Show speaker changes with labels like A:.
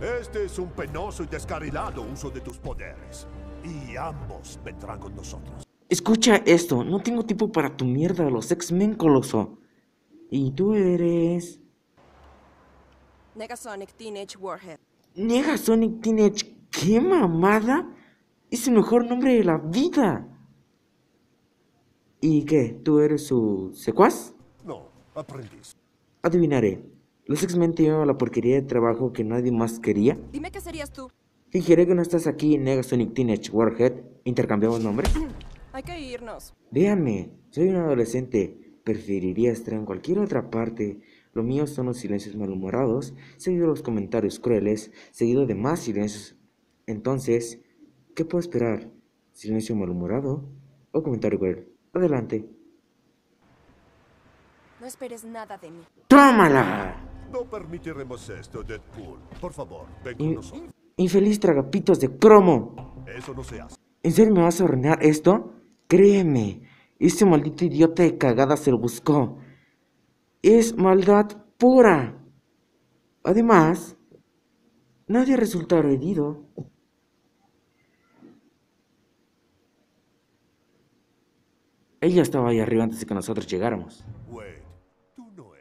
A: Este es un penoso y descarrilado uso de tus poderes. Y ambos vendrán con nosotros.
B: Escucha esto, no tengo tiempo para tu mierda los X-Men, Coloso. Y tú eres... Negasonic Teenage Warhead. Negasonic Teenage... ¿Qué mamada? Es el mejor nombre de la vida. ¿Y qué? ¿Tú eres su secuaz?
A: No, aprendiz.
B: Adivinaré. Los X-Men tienen la porquería de trabajo que nadie más quería.
A: Dime qué serías tú.
B: Fingiré que no estás aquí, Negasonic Teenage Warhead. ¿Intercambiamos nombres? Hay que irnos. Véanme, soy un adolescente. Preferiría estar en cualquier otra parte. Lo mío son los silencios malhumorados, seguido de los comentarios crueles, seguido de más silencios. Entonces, ¿qué puedo esperar? ¿Silencio malhumorado o comentario cruel? Adelante. No esperes nada de mí. ¡Tómala!
A: permitiremos esto, Deadpool. Por favor, ven
B: Infeliz tragapitos de cromo.
A: Eso no se hace.
B: ¿En serio me vas a ordenar esto? Créeme, este maldito idiota de cagada se lo buscó. Es maldad pura. Además, nadie resulta herido. Ella estaba ahí arriba antes de que nosotros llegáramos.
A: Wait, tú no